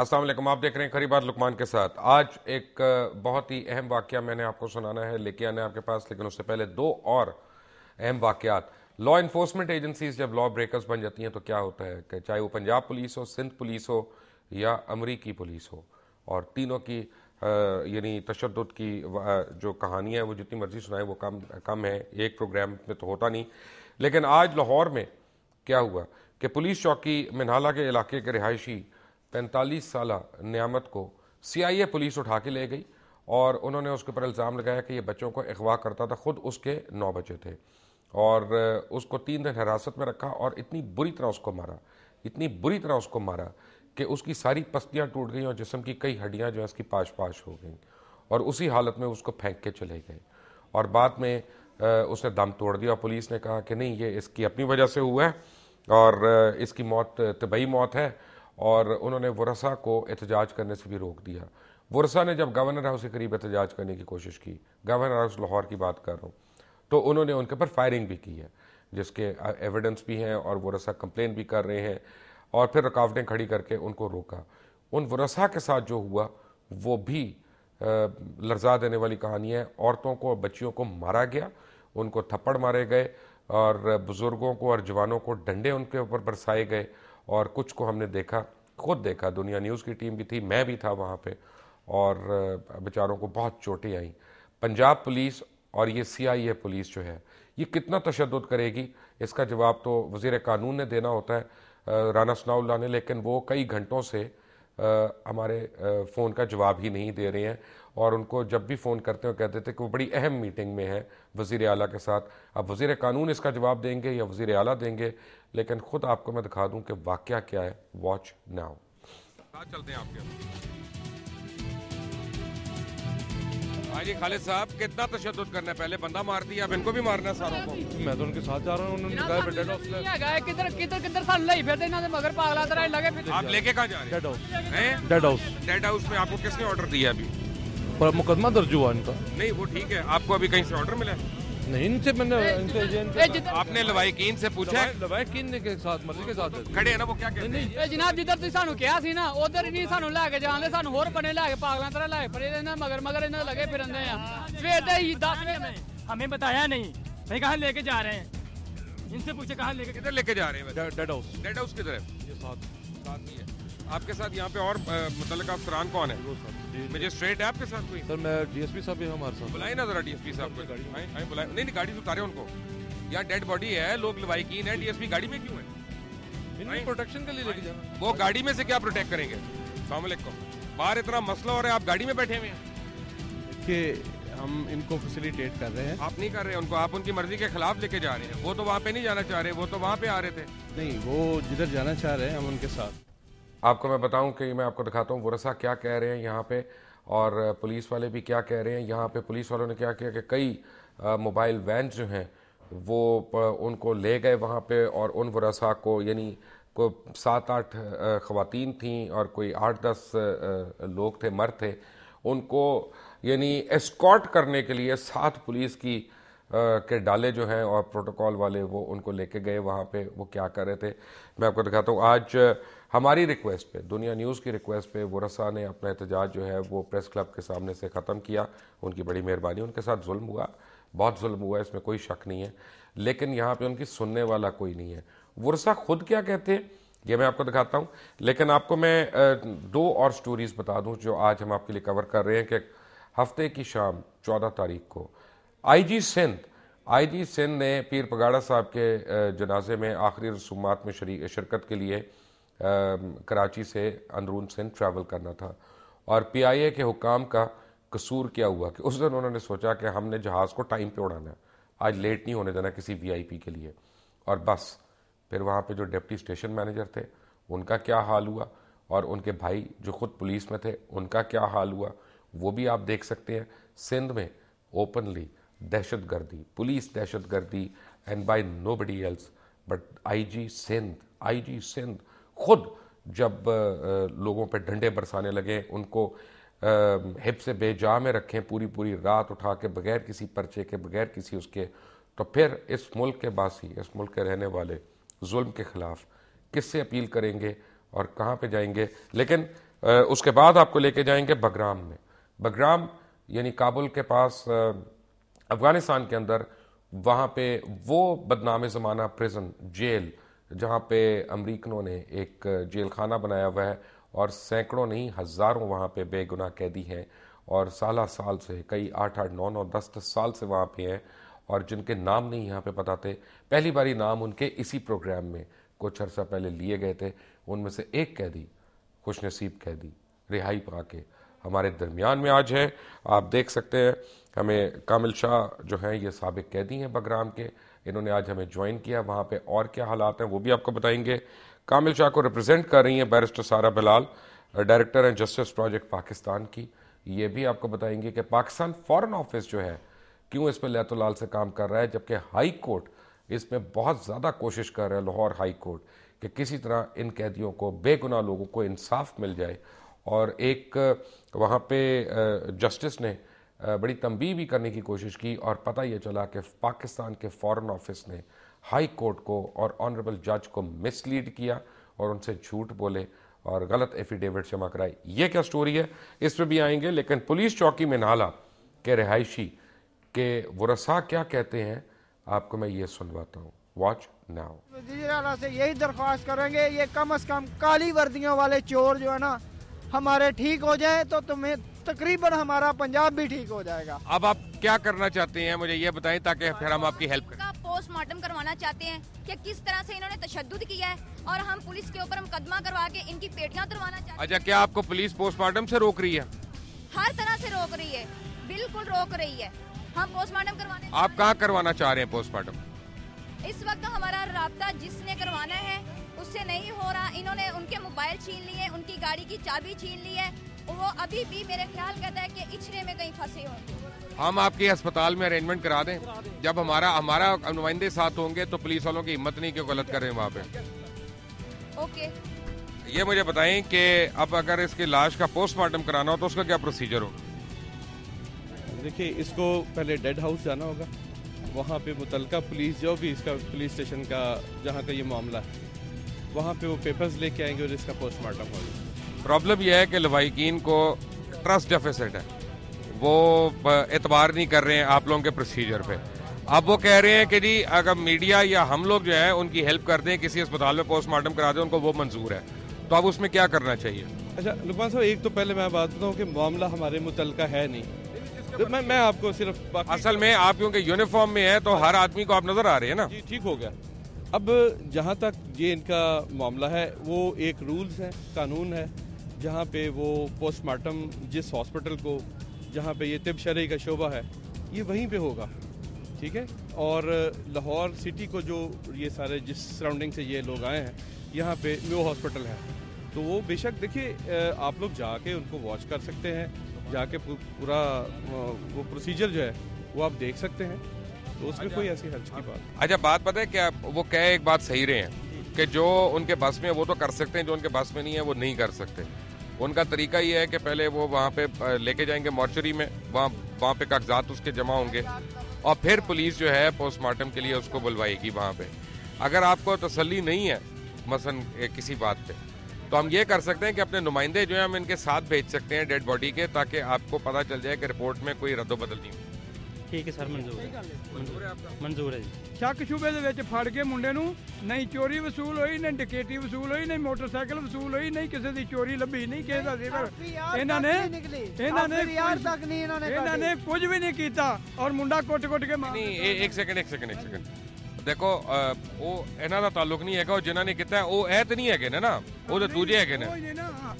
अस्सलाम वालेकुम आप देख रहे हैं खरीबार लुकमान के साथ आज एक बहुत ही अहम वाक्य मैंने आपको सुनाना है लेके आना है आपके पास लेकिन उससे पहले दो और अहम वाक्यात लॉ इन्फोर्समेंट एजेंसीज जब लॉ ब्रेकर्स बन जाती हैं तो क्या होता है कि चाहे वो पंजाब पुलिस हो सिंध पुलिस हो या अमरीकी पुलिस हो और तीनों की यानी तशद की जो कहानी है वो जितनी मर्जी सुनाए वो कम कम है एक प्रोग्राम में तो होता नहीं लेकिन आज लाहौर में क्या हुआ कि पुलिस चौकी मिनहाला के इलाके के रिहायशी पैंतालीस साल नियामत को सीआईए पुलिस उठा के ले गई और उन्होंने उसके ऊपर इल्ज़ाम लगाया कि ये बच्चों को अगवा करता था ख़ुद उसके नौ बच्चे थे और उसको तीन दिन हिरासत में रखा और इतनी बुरी तरह उसको मारा इतनी बुरी तरह उसको मारा कि उसकी सारी पस्तियाँ टूट गई और जिसम की कई हड्डियाँ जो है उसकी पाश पाश हो गई और उसी हालत में उसको फेंक के चले गए और बाद में उसने दम तोड़ दिया पुलिस ने कहा कि नहीं ये इसकी अपनी वजह से हुआ है और इसकी मौत तबई मौत है और उन्होंने वसा को एहतजाज करने से भी रोक दिया वरसा ने जब गवर्नर हाउस के करीब एहतजाज करने की कोशिश की गवर्नर हाउस लाहौर की बात कर रहा हूँ तो उन्होंने उनके पर फायरिंग भी की है जिसके एविडेंस भी हैं और वसा कंप्लेन भी कर रहे हैं और फिर रुकावटें खड़ी करके उनको रोका उन वरसा के साथ जो हुआ वो भी लर्जा देने वाली कहानी है औरतों को और बच्चियों को मारा गया उनको थप्पड़ मारे गए और बुज़ुर्गों को और जवानों को डंडे उनके ऊपर बरसाए गए और कुछ को हमने देखा खुद देखा दुनिया न्यूज़ की टीम भी थी मैं भी था वहाँ पे और बेचारों को बहुत चोटें आई पंजाब पुलिस और ये ए पुलिस जो है ये कितना तशद करेगी इसका जवाब तो वजीर कानून ने देना होता है राना सनाउल्ला ने लेकिन वो कई घंटों से हमारे फ़ोन का जवाब ही नहीं दे रहे हैं और उनको जब भी फ़ोन करते हैं कहते थे कि वो बड़ी अहम मीटिंग में है वज़ी अली के साथ अब वज़ी कानून इसका जवाब देंगे या वज़ी अली देंगे लेकिन ख़ुद आपको मैं दिखा दूँ कि वाक़ क्या है वॉच नाउ चलते हैं आपके खालिद साहब कितना तशद करना है पहले बंदा मार दिया अब इनको भी मारना सारों को मैं तो उनके साथ जा रहा हूँ किधर किधर किधर मगर पागला तो लगे आप लेके जा रहे हैं डेड हाउस डेड हाउस में आपको किसने ऑर्डर दिया अभी पर मुकदमा दर्ज हुआ इनका नहीं वो ठीक है आपको अभी कहीं से ऑर्डर मिला है नहीं इनसे मैंने इनसे आपने लवाईकीन से पूछा लवाइकीन के साथ मर्जी के साथ खड़े है ना वो क्या कहते हैं जनाब जिधर ਤੁਸੀਂ सानू ਕਿਹਾ ਸੀ ना उधर ਨਹੀਂ सानू ਲੈ ਕੇ ਜਾਣਦੇ ਸਾਨੂੰ ਹੋਰ ਬਣੇ ਲੈ ਕੇ ਪਾਗਲਾਂ ਤਰ੍ਹਾਂ ਲੈ ਪਰ ਇਹਨਾਂ ਮਗਰ ਮਗਰ ਇਹਨਾਂ ਲਗੇ ਫਿਰਦੇ ਆ ਸਵੇਰ ਦੇ ਹੀ 10 ਵਜੇ हमें बताया नहीं भाई कहाँ लेके जा रहे हैं इनसे पूछे कहाँ लेके किधर लेके जा रहे हैं डेड हाउस डेड हाउस किधर है ये साथ साथ नहीं है आपके साथ यहाँ पे और मतलब अफसरान कौन है मजिस्ट्रेट है आपके साथ कोई सर मैं डीएसपी साहब है हमारे साथ बुलाए ना जरा डीएसपी साहब को बुलाए नहीं नहीं गाड़ी से उतारे उनको यहाँ डेड बॉडी है लोग लवाई लवाइकीन है डीएसपी गाड़ी में क्यों है प्रोटेक्शन के लिए लेके जाना वो गाड़ी में से क्या प्रोटेक्ट करेंगे सलामकुम बाहर इतना मसला हो रहा है आप गाड़ी में बैठे हुए हैं हम इनको फैसिलिटेट कर रहे हैं आप नहीं कर रहे उनको आप उनकी मर्जी के खिलाफ लेके जा रहे हैं वो तो वहाँ पे नहीं जाना चाह रहे वो तो वहाँ पे आ रहे थे नहीं वो जिधर जाना चाह रहे हैं हम उनके साथ आपको मैं बताऊं कि मैं आपको दिखाता हूं वसा क्या कह रहे हैं यहाँ पे और पुलिस वाले भी क्या कह रहे हैं यहाँ पे पुलिस वालों ने क्या किया कि कई मोबाइल वैन जो हैं वो उनको ले गए वहाँ पे और उन वर्षा को यानी को सात आठ खुतिन थी और कोई आठ दस लोग थे मर्द थे उनको यानी एस्कॉट करने के लिए सात पुलिस की के डाले जो हैं और प्रोटोकॉल वाले वो उनको लेके गए वहाँ पे वो क्या कर रहे थे मैं आपको दिखाता हूँ आज हमारी रिक्वेस्ट पे दुनिया न्यूज़ की रिक्वेस्ट पे वसा ने अपना एहतजाज जो है वो प्रेस क्लब के सामने से ख़त्म किया उनकी बड़ी मेहरबानी उनके साथ जुल्म हुआ बहुत जुल्म हुआ इसमें कोई शक नहीं है लेकिन यहाँ पे उनकी सुनने वाला कोई नहीं है वरसा खुद क्या कहते हैं ये मैं आपको दिखाता हूँ लेकिन आपको मैं दो और स्टोरीज़ बता दूँ जो आज हम आपके लिए कवर कर रहे हैं कि हफ्ते की शाम चौदह तारीख को आईजी सिंध आईजी सिंध ने पीर पगाड़ा साहब के जनाजे में आखिरी रसूमात में शरीक शिरकत के लिए कराची से अंदरून सिंध ट्रैवल करना था और पी आई ए के हुकाम का कसूर क्या हुआ कि उस दिन उन्होंने सोचा कि हमने जहाज़ को टाइम पे उड़ाना है आज लेट नहीं होने देना किसी वी आई पी के लिए और बस फिर वहाँ पे जो डिप्टी स्टेशन मैनेजर थे उनका क्या हाल हुआ और उनके भाई जो खुद पुलिस में थे उनका क्या हाल हुआ वो भी आप देख सकते हैं सिंध में ओपनली दहशत गर्दी पुलिस दहशत गर्दी and by nobody else but I G Sindh I G Sindh खुद जब लोगों पर डंडे बरसाने लगे उनको हिप से बेजा में रखें पूरी पूरी रात उठा के बगैर किसी पर्चे के बगैर किसी उसके तो फिर इस मुल्क के बासी इस मुल्क के रहने वाले जुल्म के ख़िलाफ़ किससे अपील करेंगे और कहाँ पे जाएंगे लेकिन उसके बाद आपको लेके जाएंगे बगराम में बगराम यानी काबुल के पास अफ़गानिस्तान के अंदर वहाँ पे वो बदनाम ज़माना प्रिजन जेल जहाँ पे अमरीकनों ने एक जेल खाना बनाया हुआ है और सैकड़ों नहीं हज़ारों वहाँ पे बेगुनाह कैदी हैं और साल साल से कई आठ आठ नौ नौ दस दस साल से वहाँ पे हैं और जिनके नाम नहीं यहाँ पे पता थे पहली बारी नाम उनके इसी प्रोग्राम में कुछ अर्सा पहले लिए गए थे उनमें से एक कैदी खुश नसीब कैदी रिहाई पा के हमारे दरमियान में आज है आप देख सकते हैं हमें कामिल शाह जो हैं ये सबक कैदी हैं बगराम के इन्होंने आज हमें ज्वाइन किया वहाँ पर और क्या हालात हैं वो भी आपको बताएंगे कामिल शाह को रिप्रेजेंट कर रही हैं barrister Sara Bilal director and justice project Pakistan की ये भी आपको बताएंगे कि पाकिस्तान फॉरेन ऑफिस जो है क्यों इस पर लाल से काम कर रहा है जबकि हाई कोर्ट इसमें बहुत ज़्यादा कोशिश कर रहा है लाहौर हाई कोर्ट कि किसी तरह इन कैदियों को बेगुनाह लोगों को इंसाफ मिल जाए और एक वहाँ पे जस्टिस ने बड़ी तंबी भी करने की कोशिश की और पता ये चला कि पाकिस्तान के फॉरेन ऑफिस ने हाई कोर्ट को और ऑनरेबल जज को मिसलीड किया और उनसे झूठ बोले और गलत एफिडेविट जमा कराई ये क्या स्टोरी है इस पर भी आएंगे लेकिन पुलिस चौकी में नाला के रिहायशी के वसा क्या कहते हैं आपको मैं ये सुनवाता हूँ वॉच नाउ वजीरा से यही दरख्वास्त करेंगे ये कम अज कम काली वर्दियों वाले चोर जो है ना हमारे ठीक हो जाए तो तुम्हें तकरीबन हमारा पंजाब भी ठीक हो जाएगा अब आप क्या करना चाहते हैं मुझे ये बताएं ताकि फिर हम आपकी हेल्प करें पोस्टमार्टम करवाना चाहते हैं कि किस तरह से इन्होंने तशद किया है और हम पुलिस के ऊपर मुकदमा करवा के इनकी पेटियाँ करवाना चाहते हैं अच्छा क्या आपको पुलिस पोस्टमार्टम ऐसी रोक रही है हर तरह ऐसी रोक रही है बिल्कुल रोक रही है हम पोस्टमार्टम करवाने आप कहाँ करवाना चाह रहे हैं पोस्टमार्टम इस वक्त हमारा रहा जिसने करवाना है उससे नहीं हो रहा इन्होंने उनके मोबाइल छीन लिए उनकी गाड़ी की चाबी छीन ली है वो अभी भी मेरे ख्याल कहता है कि इछरे में कहीं फंसे हो हम आपके अस्पताल में अरेंजमेंट करा दें जब हमारा हमारा नुमाइंदे साथ होंगे तो पुलिस वालों की हिम्मत नहीं क्यों गलत करें वहाँ पे ओके ये मुझे बताएं कि अब अगर इसके लाश का पोस्टमार्टम कराना हो तो उसका क्या प्रोसीजर होगा देखिए इसको पहले डेड हाउस जाना होगा वहाँ पे मुतलका पुलिस जो भी इसका पुलिस स्टेशन का जहाँ का ये मामला है वहाँ पे वो पेपर्स लेके आएंगे और इसका पोस्टमार्टम होगा प्रॉब्लम यह है कि लवाकिन को ट्रस्ट डेफिसिट है वो एतबार नहीं कर रहे हैं आप लोगों के प्रोसीजर पे अब वो कह रहे हैं कि जी अगर मीडिया या हम लोग जो है उनकी हेल्प कर दें किसी अस्पताल में पोस्टमार्टम करा दें उनको वो मंजूर है तो अब उसमें क्या करना चाहिए अच्छा लुकमान साहब एक तो पहले मैं बात बताऊँ कि मामला हमारे मुतल है नहीं तो मैं मैं आपको सिर्फ असल में आप क्योंकि यूनिफॉर्म में है तो हर आदमी को आप नजर आ रहे हैं ना ठीक हो गया अब जहाँ तक ये इनका मामला है वो एक रूल्स है कानून है जहाँ पे वो पोस्टमार्टम जिस हॉस्पिटल को जहाँ पे ये तिब शरई का शोबा है ये वहीं पे होगा ठीक है और लाहौर सिटी को जो ये सारे जिस सराउंडिंग से ये लोग आए हैं यहाँ पे वो हॉस्पिटल है तो वो बेशक देखिए आप लोग जाके उनको वॉच कर सकते हैं जाके पूरा वो प्रोसीजर जो है वो आप देख सकते हैं तो उसमें अच्छा। कोई ऐसी हर्ज की बात अच्छा बात पता है क्या वो कह एक बात सही रहे हैं कि जो उनके बस में है वो तो कर सकते हैं जो उनके बस में नहीं है वो नहीं कर सकते उनका तरीका ये है कि पहले वो वहाँ पे लेके जाएंगे मॉर्चरी में वहाँ वहाँ पे कागजात उसके जमा होंगे और फिर पुलिस जो है पोस्टमार्टम के लिए उसको बुलवाएगी वहाँ पे अगर आपको तसली नहीं है मसन किसी बात पे तो हम ये कर सकते हैं कि अपने नुमाइंदे जो है हम इनके साथ भेज सकते हैं डेड बॉडी के ताकि आपको पता चल जाए कि रिपोर्ट में कोई रद्दो बदल नहीं हो ਠੀਕ ਹੈ ਸਰ ਮਨਜ਼ੂਰ ਹੈ ਮਨਜ਼ੂਰ ਹੈ ਜੀ ਸ਼ੱਕ ਸ਼ੂਬੇ ਦੇ ਵਿੱਚ ਫੜ ਕੇ ਮੁੰਡੇ ਨੂੰ ਨਹੀਂ ਚੋਰੀ ਵਸੂਲ ਹੋਈ ਨਹੀਂ ਡਕੇਟੀ ਵਸੂਲ ਹੋਈ ਨਹੀਂ ਮੋਟਰਸਾਈਕਲ ਵਸੂਲ ਹੋਈ ਨਹੀਂ ਕਿਸੇ ਦੀ ਚੋਰੀ ਲੱਭੀ ਨਹੀਂ ਕਿਸੇ ਦਾ ਜ਼ੇਵਰ ਇਹਨਾਂ ਨੇ ਇਹਨਾਂ ਨੇ ਯਾਰ ਤੱਕ ਨਹੀਂ ਇਹਨਾਂ ਨੇ ਇਹਨਾਂ ਨੇ ਕੁਝ ਵੀ ਨਹੀਂ ਕੀਤਾ ਔਰ ਮੁੰਡਾ ਕੁੱਟ-ਕੁੱਟ ਕੇ ਮਾਰ ਨਹੀਂ ਇਹ 1 ਸੈਕਿੰਡ 1 ਸੈਕਿੰਡ 1 ਸੈਕਿੰਡ ਦੇਖੋ ਉਹ ਇਹਨਾਂ ਦਾ ਤਾਲੁਕ ਨਹੀਂ ਹੈਗਾ ਉਹ ਜਿਨ੍ਹਾਂ ਨੇ ਕੀਤਾ ਉਹ ਇਹ ਤੇ ਨਹੀਂ ਹੈਗੇ ਨੇ ਨਾ ਉਹ ਤੇ ਦੂਜੇ ਹੈਗੇ ਨੇ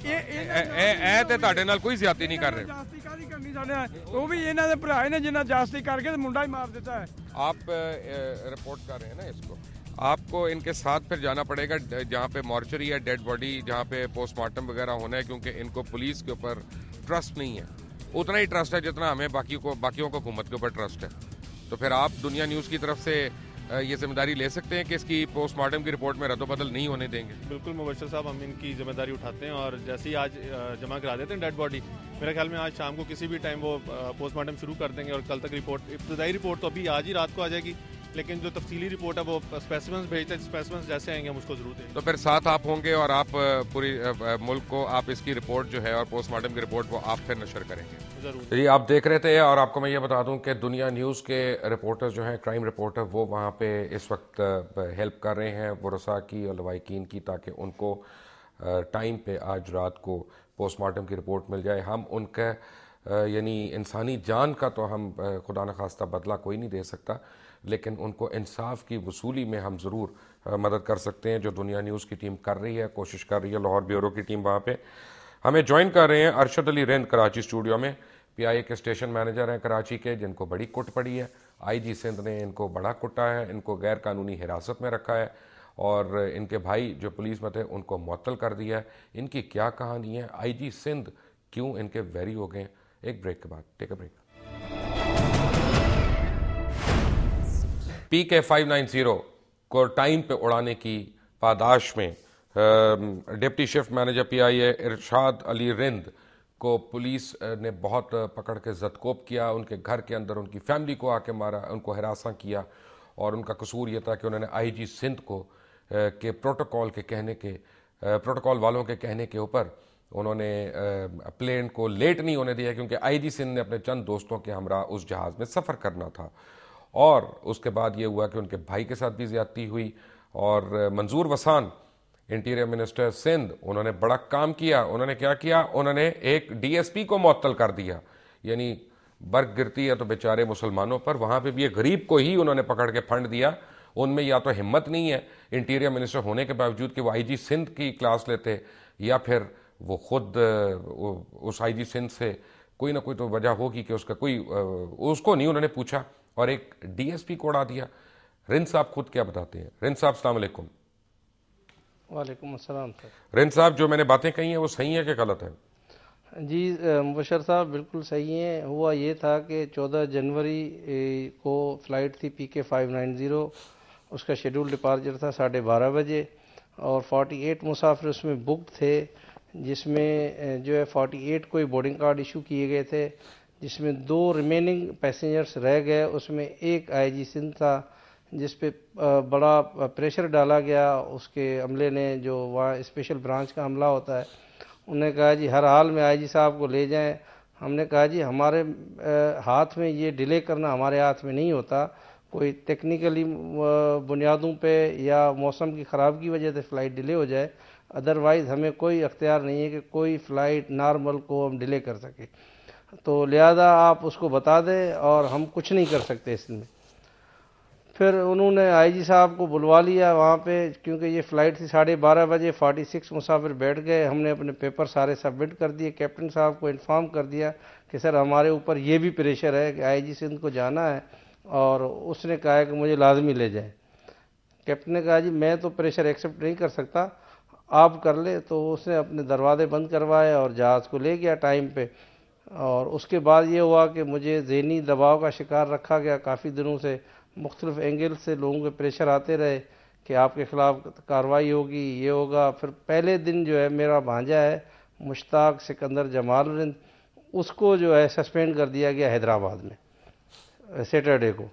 ਇਹ ਇਹ ਤੇ ਤੁਹਾਡੇ ਨਾਲ ਕੋਈ ਜ਼ਿਆਦਤੀ ਨਹੀਂ ਕਰ ਰਹੇ आपको इनके साथ फिर जाना पड़ेगा जहाँ पे मॉर्चरी है डेड बॉडी जहाँ पे पोस्टमार्टम वगैरह होना है क्योंकि इनको पुलिस के ऊपर ट्रस्ट नहीं है उतना ही ट्रस्ट है जितना हमें बाकी को बाकियों को हुकूमत के ऊपर ट्रस्ट है तो फिर आप दुनिया न्यूज़ की तरफ से ये जिम्मेदारी ले सकते हैं कि इसकी पोस्टमार्टम की रिपोर्ट में रद्दोबदल नहीं होने देंगे बिल्कुल मुबशर साहब हम इनकी जिम्मेदारी उठाते हैं और जैसे ही आज जमा करा देते हैं डेड बॉडी मेरे ख्याल में आज शाम को किसी भी टाइम वो पोस्टमार्टम शुरू कर देंगे और कल तक रिपोर्ट इब्तदाई रिपोर्ट तो अभी आज ही रात को आ जाएगी लेकिन जो तफसीली रिपोर्ट है वो स्पेसिमेंस भेजते हैं स्पेसिमेंस जैसे आएंगे हम उसको जरूर देंगे तो फिर साथ आप होंगे और आप पूरी मुल्क को आप इसकी रिपोर्ट जो है और पोस्टमार्टम की रिपोर्ट वो आप फिर नशर करेंगे जरूर तो ये आप देख रहे थे और आपको मैं ये बता दूं कि दुनिया न्यूज़ के रिपोर्टर जो हैं क्राइम रिपोर्टर वो वहाँ पर इस वक्त हेल्प कर रहे हैं वसा की और लवाकिन की ताकि उनको टाइम पर आज रात को पोस्टमार्टम की रिपोर्ट मिल जाए हम उनका यानी इंसानी जान का तो हम खुदा न खास्ता बदला कोई नहीं दे सकता लेकिन उनको इंसाफ की वसूली में हम ज़रूर मदद कर सकते हैं जो दुनिया न्यूज़ की टीम कर रही है कोशिश कर रही है लाहौर ब्यूरो की टीम वहाँ पर हमें ज्वाइन कर रहे हैं अरशद अली रेंद कराची स्टूडियो में पी आई ए के स्टेशन मैनेजर हैं कराची के जिनको बड़ी कुट पड़ी है आई जी सिंध ने इनको बड़ा कुटा है इनको गैर कानूनी हिरासत में रखा है और इनके भाई जो पुलिस में थे उनको मअतल कर दिया है इनकी क्या कहानी है आई जी सिंध क्यों इनके वेरी हो गए एक ब्रेक के बाद take a break P K five nine zero को टाइम पे उड़ाने की पादाश में deputy shift manager P I A Irshad Ali Rind को पुलिस ने बहुत पकड़ के जदकोप किया उनके घर के अंदर उनकी फैमिली को आके मारा उनको हरासा किया और उनका कसूर यह था कि उन्होंने आई जी सिंध को के प्रोटोकॉल के कहने के प्रोटोकॉल वालों के कहने के ऊपर उन्होंने प्लेन को लेट नहीं होने दिया क्योंकि आई जी सिंध ने अपने चंद दोस्तों के हमरा उस जहाज़ में सफ़र करना था और उसके बाद ये हुआ कि उनके भाई के साथ भी ज्यादती हुई और मंजूर वसान इंटीरियर मिनिस्टर सिंध उन्होंने बड़ा काम किया उन्होंने क्या किया उन्होंने एक डीएसपी को मअतल कर दिया यानी बर्ग गिरती है तो बेचारे मुसलमानों पर वहाँ पे भी ये गरीब को ही उन्होंने पकड़ के फंड दिया उनमें या तो हिम्मत नहीं है इंटीरियर मिनिस्टर होने के बावजूद कि वो आईजी सिंध की क्लास लेते या फिर वो खुद उस आईजी सिंध से कोई ना कोई तो वजह होगी कि उसका कोई उसको नहीं उन्होंने पूछा और एक डीएसपी कोड़ा दिया रिन साहब खुद क्या बताते हैं रिन साहब सलामकुम वालेकुम अस्सलाम रिन साहब जो मैंने बातें कही हैं वो सही है कि गलत है जी मुबशर साहब बिल्कुल सही है हुआ ये था कि 14 जनवरी को फ़्लाइट थी P K five nine zero उसका शेड्यूल डिपार्चर था साढ़े बारह बजे और 48 मुसाफिर उसमें बुक थे जिसमें जो है 48 को ही बोर्डिंग कार्ड इशू किए गए थे जिसमें दो रिमेनिंग पैसेंजर्स रह गए उसमें एक आईजी सिंह था जिस पे बड़ा प्रेशर डाला गया उसके अमले ने जो वहाँ स्पेशल ब्रांच का हमला होता है उन्होंने कहा जी हर हाल में आईजी साहब को ले जाएं हमने कहा जी हमारे हाथ में ये डिले करना हमारे हाथ में नहीं होता कोई टेक्निकली बुनियादों पे या मौसम की ख़राब की वजह से फ़्लाइट डिले हो जाए अदरवाइज़ हमें कोई अख्तियार नहीं है कि कोई फ़्लाइट नॉर्मल को हम डिले कर सकें तो लिहाजा आप उसको बता दें और हम कुछ नहीं कर सकते इसमें फिर उन्होंने आईजी साहब को बुलवा लिया वहाँ पे क्योंकि ये फ़्लाइट थी साढ़े बारह बजे फोर्टी सिक्स मुसाफिर बैठ गए हमने अपने पेपर सारे सबमिट कर दिए कैप्टन साहब को इन्फॉर्म कर दिया कि सर हमारे ऊपर ये भी प्रेशर है कि आईजी सिंध को जाना है और उसने कहा है कि मुझे लाजमी ले जाए कैप्टन ने कहा जी मैं तो प्रेशर एक्सेप्ट नहीं कर सकता आप कर ले तो उसने अपने दरवाजे बंद करवाए और जहाज़ को ले गया टाइम पर और उसके बाद ये हुआ कि मुझे जहनी दबाव का शिकार रखा गया काफ़ी दिनों से मुख्तलिफ एंगल से लोगों के प्रेशर आते रहे कि आपके ख़िलाफ़ कार्रवाई होगी ये होगा फिर पहले दिन जो है मेरा भांजा है मुश्ताक सिकंदर जमाल उसको जो है सस्पेंड कर दिया गया हैदराबाद में सैटरडे को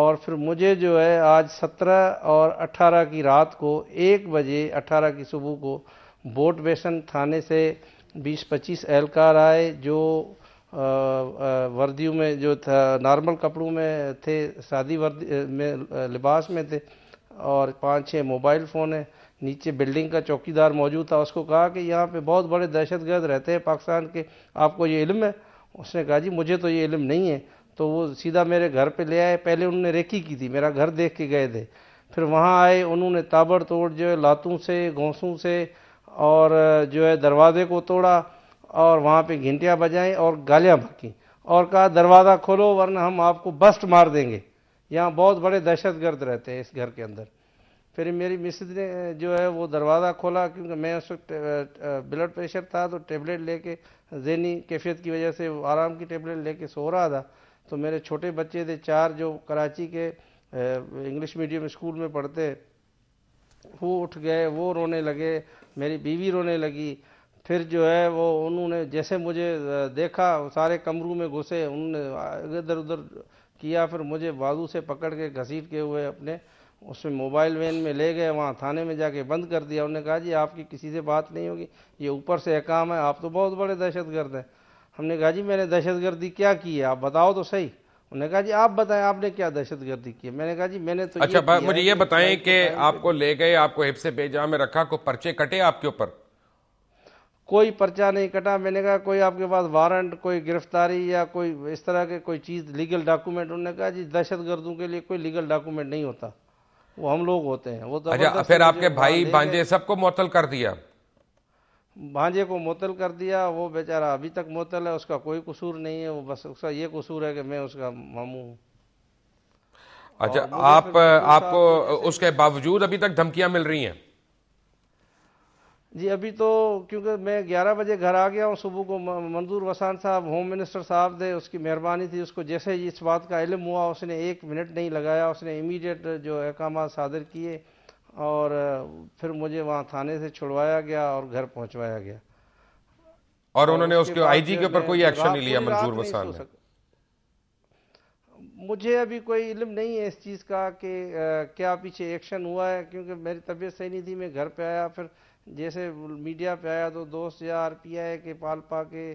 और फिर मुझे जो है आज सत्रह और अट्ठारह की रात को एक बजे अट्ठारह की सुबह को बोट बेसन थाने से 20-25 एहलकार आए जो वर्दियों में जो था नॉर्मल कपड़ों में थे शादी वर्दी में लिबास में थे और पांच छः मोबाइल फ़ोन है नीचे बिल्डिंग का चौकीदार मौजूद था उसको कहा कि यहाँ पे बहुत बड़े दहशतगर्द रहते हैं पाकिस्तान के आपको ये इल्म है उसने कहा जी मुझे तो ये इल्म नहीं है तो वो सीधा मेरे घर पे ले आए पहले उन्होंने रेकी की थी मेरा घर देख के गए थे फिर वहाँ आए उन्होंने ताबड़ तोड़ जो लातों से घोंसों से और जो है दरवाजे को तोड़ा और वहाँ पे घंटियाँ बजाई और गालियाँ भकी और कहा दरवाज़ा खोलो वरना हम आपको बस्ट मार देंगे यहाँ बहुत बड़े दहशतगर्द रहते हैं इस घर के अंदर फिर मेरी मिसिज ने जो है वो दरवाज़ा खोला क्योंकि मैं उस वक्त ब्लड प्रेशर था तो टेबलेट लेके जहनी कैफियत की वजह से आराम की टेबलेट लेके सो रहा था तो मेरे छोटे बच्चे थे चार जो कराची के इंग्लिश मीडियम स्कूल में पढ़ते वो उठ गए वो रोने लगे मेरी बीवी रोने लगी फिर जो है वो उन्होंने जैसे मुझे देखा सारे कमरों में घुसे उन्होंने इधर उधर किया फिर मुझे बाजू से पकड़ के घसीट के हुए अपने उसमें मोबाइल वैन में ले गए वहाँ थाने में जाके बंद कर दिया उन्होंने कहा जी आपकी किसी से बात नहीं होगी ये ऊपर से अहकाम है आप तो बहुत बड़े दहशतगर्द हैं हमने कहा जी मैंने दहशतगर्दी क्या की है आप बताओ तो सही उन्होंने कहा जी आप बताएं आपने क्या दहशतगर्दी की मैंने कहा जी मैंने तो अच्छा ये मुझे ये बताएं कि आपको ले गए आपको से भेजा में रखा को पर्चे कटे आपके ऊपर कोई पर्चा नहीं कटा मैंने कहा कोई आपके पास वारंट कोई गिरफ्तारी या कोई इस तरह के कोई चीज़ लीगल डॉक्यूमेंट उन्होंने कहा जी दहशत गर्दों के लिए कोई लीगल डॉक्यूमेंट नहीं होता वो हम लोग होते हैं वो तो अच्छा फिर आपके भाई भांजे सबको मुतल कर दिया भांजे को मोतल कर दिया वो बेचारा अभी तक मोतल है उसका कोई कसूर नहीं है वो बस उसका ये कसूर है कि मैं उसका मामू हूँ अच्छा आप आपको उसके बावजूद अभी तक धमकियां मिल रही हैं जी अभी तो क्योंकि मैं 11 बजे घर आ गया हूँ सुबह को मंजूर वसान साहब होम मिनिस्टर साहब थे उसकी मेहरबानी थी उसको जैसे ही इस बात का इलम हुआ उसने एक मिनट नहीं लगाया उसने इमीडिएट जो अहकाम सादर किए और फिर मुझे वहाँ थाने से छुड़वाया गया और घर पहुँचवाया गया और उन्होंने उसके आईजी के ऊपर कोई एक्शन नहीं लिया मंजूर वसान ने मुझे अभी कोई इल्म नहीं है इस चीज़ का कि क्या पीछे एक्शन हुआ है क्योंकि मेरी तबीयत सही नहीं थी मैं घर पे आया फिर जैसे मीडिया पे आया तो दोस्त या आर पी आई के पालपा के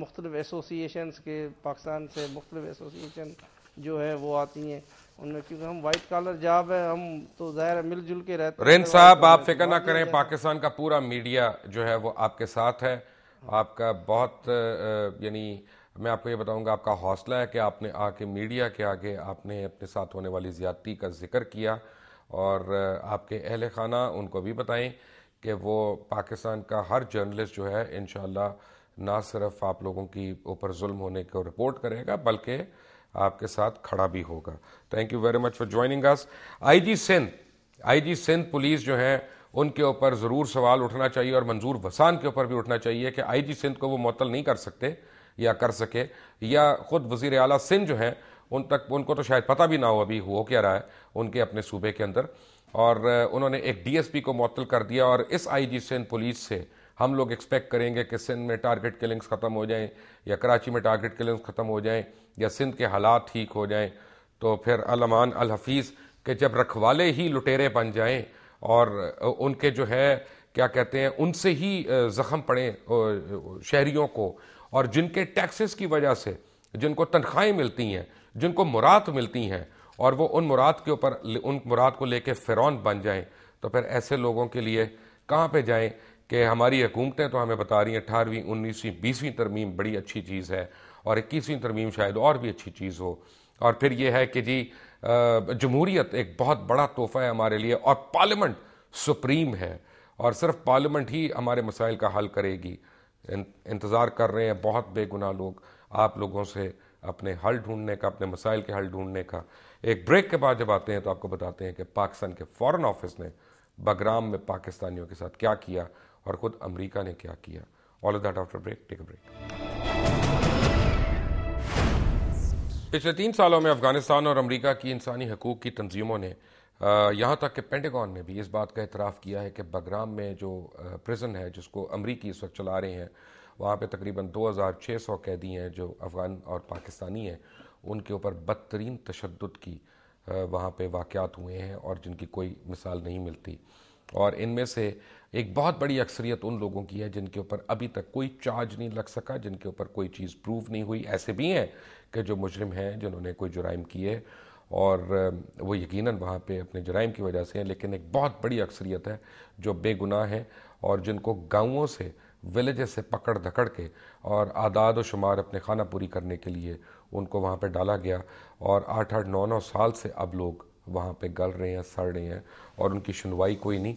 मुख्तलिफ एसोसिएशन के पाकिस्तान से मुख्तलिफ एसोसिएशन जो है वो आती हैं उनमें क्योंकि हम व्हाइट कॉलर जॉब है हम तो जाहिर है मिलजुल के रहते रेन साहब आप फिक्र ना करें पाकिस्तान का पूरा मीडिया जो है वो आपके साथ है आपका बहुत यानी मैं आपको ये बताऊंगा आपका हौसला है कि आपने आके मीडिया के आगे आपने अपने साथ होने वाली ज्यादती का जिक्र किया और आपके अहल खाना उनको भी बताएं कि वो पाकिस्तान का हर जर्नलिस्ट जो है इन ना सिर्फ आप लोगों की ऊपर जुल्म होने को रिपोर्ट करेगा बल्कि आपके साथ खड़ा भी होगा thank you very much for joining us IG Sindh IG Sindh police जो है उनके ऊपर ज़रूर सवाल उठना चाहिए और मंजूर वसान के ऊपर भी उठना चाहिए कि आईजी सिंध को वो मअतल नहीं कर सकते या कर सके या ख़ुद वज़ी अली सिंध जो हैं उन तक उनको तो शायद पता भी ना हो अभी हो क्या रहा है उनके अपने सूबे के अंदर और उन्होंने एक डीएसपी को मअतल कर दिया और इस आईजी सिंध पुलिस से हम लोग एक्सपेक्ट करेंगे कि सिंध में टारगेट किलिंग्स ख़त्म हो जाएं या कराची में टारगेट किलिंग्स ख़त्म हो जाएं या सिंध के हालात ठीक हो जाएं तो फिर अलमान अल हफीज़ के जब रखवाले ही लुटेरे बन जाएं और उनके जो है क्या कहते हैं उनसे ही ज़ख़म पड़े शहरीों को और जिनके टैक्सेस की वजह से जिनको तनख्वाहें मिलती हैं जिनको मुराद मिलती हैं और वो उन मुराद के ऊपर उन मुराद को लेके फ़िरौन बन जाएं तो फिर ऐसे लोगों के लिए कहाँ पे जाएं कि हमारी हुकूमतें तो हमें बता रही हैं अठारहवीं उन्नीसवीं बीसवीं तरमीम बड़ी अच्छी चीज़ है और इक्कीसवीं तरमीम शायद और भी अच्छी चीज़ हो और फिर यह है कि जी जमहूरीत एक बहुत बड़ा तोहफा है हमारे लिए और पार्लियामेंट सुप्रीम है और सिर्फ पार्लियामेंट ही हमारे मसाइल का हल करेगी इंतज़ार कर रहे हैं बहुत बेगुनाह लोग आप लोगों से अपने हल ढूंढने का अपने मसाइल के हल ढूंढने का एक ब्रेक के बाद जब आते हैं तो आपको बताते हैं कि पाकिस्तान के फॉरेन ऑफिस ने बगराम में पाकिस्तानियों के साथ क्या किया और ख़ुद अमरीका ने क्या किया all of that after break take break पिछले तीन सालों में अफगानिस्तान और अमरीका की इंसानी हकूक़ की तंजीमों ने यहाँ तक कि पेंटेगॉन ने भी इस बात का एतराफ़ किया है कि बगराम में जो प्रिजन है जिसको अमरीकी इस वक्त चला रहे हैं वहाँ पे तकरीबन 2600 कैदी हैं जो अफ़गान और पाकिस्तानी हैं उनके ऊपर बदतरीन तशद की वहाँ पे वाक़ हुए हैं और जिनकी कोई मिसाल नहीं मिलती और इनमें से एक बहुत बड़ी अक्सरियत उन लोगों की है जिनके ऊपर अभी तक कोई चार्ज नहीं लग सका जिनके ऊपर कोई चीज़ प्रूव नहीं हुई ऐसे भी हैं कि जो मुजरिम हैं जिन्होंने कोई जुराइम किए और वो यकीनन वहाँ पे अपने जराइम की वजह से हैं लेकिन एक बहुत बड़ी अक्सरियत है जो बेगुनाह है और जिनको गाँवों से विलेज से पकड़ धकड़ के और आदाद व शुमार अपने खाना पूरी करने के लिए उनको वहाँ पे डाला गया और आठ आठ नौ नौ साल से अब लोग वहाँ पे गल रहे हैं सड़ रहे हैं और उनकी सुनवाई कोई नहीं